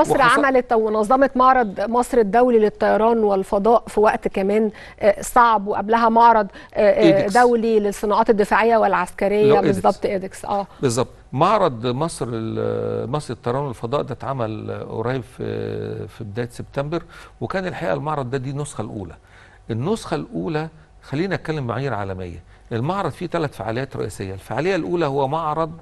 مصر عملت ونظمت معرض مصر الدولي للطيران والفضاء في وقت كمان آه، صعب وقبلها معرض آه، آه، إيدكس. دولي للصناعات الدفاعيه والعسكريه بالظبط ايدكس اه بالظبط معرض مصر مصر الطيران والفضاء ده اتعمل قريب في في بدايه سبتمبر وكان الحقيقه المعرض ده دي النسخه الاولى النسخه الاولى خلينا نتكلم معايير عالميه المعرض فيه ثلاث فعاليات رئيسيه الفعاليه الاولى هو معرض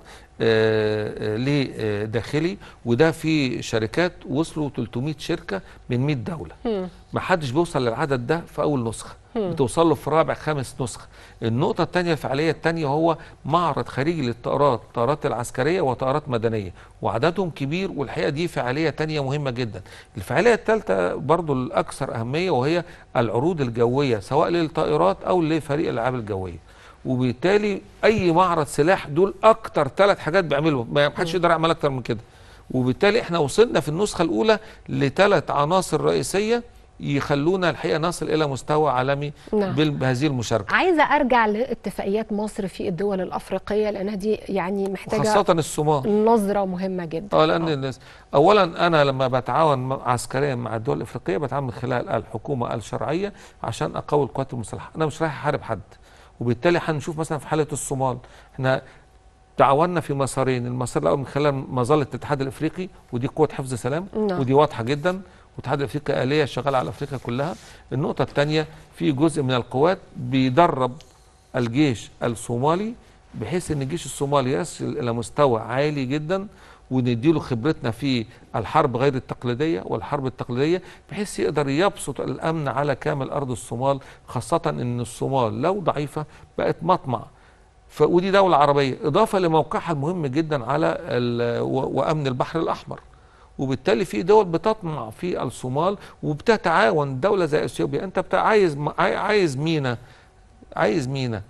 آه، آه، لداخلي وده في شركات وصلوا 300 شركه من 100 دوله ما حدش بيوصل للعدد ده في اول نسخه بتوصل له في رابع خامس نسخه النقطه الثانيه الفعاليه الثانيه هو معرض خارجي للطائرات طائرات العسكريه وطائرات مدنيه وعددهم كبير والحقيقه دي فعاليه ثانيه مهمه جدا الفعاليه الثالثه برضو الاكثر اهميه وهي العروض الجويه سواء للطائرات او لفريق الالعاب الجويه وبالتالي اي معرض سلاح دول اكتر ثلاث حاجات بيعملهم ما حدش يقدر يعمل اكتر من كده وبالتالي احنا وصلنا في النسخه الاولى لثلاث عناصر رئيسيه يخلونا الحقيقه نصل الى مستوى عالمي نعم. بهذه المشاركه. عايزه ارجع لاتفاقيات مصر في الدول الافريقيه لانها دي يعني محتاجه خاصه الصومال نظره مهمه جدا. اه لان آه. الناس اولا انا لما بتعاون عسكريا مع الدول الافريقيه بتعاون من خلال الحكومه الشرعيه عشان اقوي القوات المسلحه، انا مش رايح احارب حد. وبالتالي هنشوف مثلا في حاله الصومال احنا تعاوننا في مسارين المسار الاول من خلال مظله الاتحاد الافريقي ودي قوه حفظ سلام نعم. ودي واضحه جدا والاتحاد الافريقي اليه شغاله على افريقيا كلها النقطه الثانيه في جزء من القوات بيدرب الجيش الصومالي بحيث ان الجيش الصومالي يصل الى مستوى عالي جدا ونديله خبرتنا في الحرب غير التقليدية والحرب التقليدية بحيث يقدر يبسط الأمن على كامل أرض الصومال خاصة أن الصومال لو ضعيفة بقت مطمع ودي دولة عربية إضافة لموقعها المهم جدا على وأمن البحر الأحمر وبالتالي في دول بتطمع في الصومال وبتتعاون دولة زي اثيوبيا انت عايز عايز مينا عايز مينا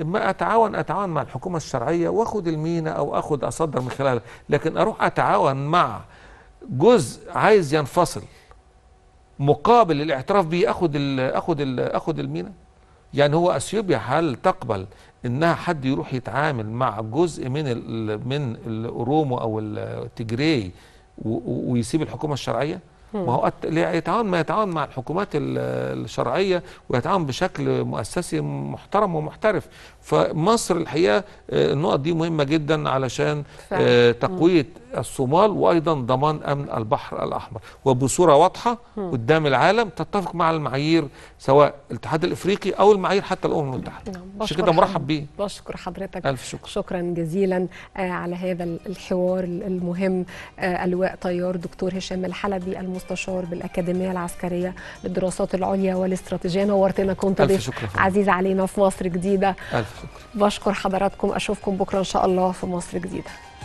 اما اتعاون اتعاون مع الحكومه الشرعيه واخد المينا او اخد اصدر من خلالها لكن اروح اتعاون مع جزء عايز ينفصل مقابل الاعتراف بيه اخد ال اخد ال اخد المينا يعني هو اثيوبيا هل تقبل انها حد يروح يتعامل مع جزء من ال من الاورومو او التجري ويسيب الحكومه الشرعيه ما هو يتعاون ما يتعاون مع الحكومات الشرعيه ويتعاون بشكل مؤسسي محترم ومحترف فمصر الحقيقه آه، النقط دي مهمه جدا علشان آه، تقويه الصومال وايضا ضمان امن البحر الاحمر وبصوره واضحه قدام العالم تتفق مع المعايير سواء الاتحاد الافريقي او المعايير حتى الامم المتحده نعم، عشان كده مرحب بيه بشكر حضرتك الف شكر شكرا جزيلا آه، على هذا الحوار المهم اللواء آه، طيار دكتور هشام الحلبي المستشار بالاكاديميه العسكريه للدراسات العليا والاستراتيجيه نورتنا كنت شكر عزيز علينا في مصر جديده الف شكر بشكر حضراتكم اشوفكم بكره ان شاء الله في مصر جديده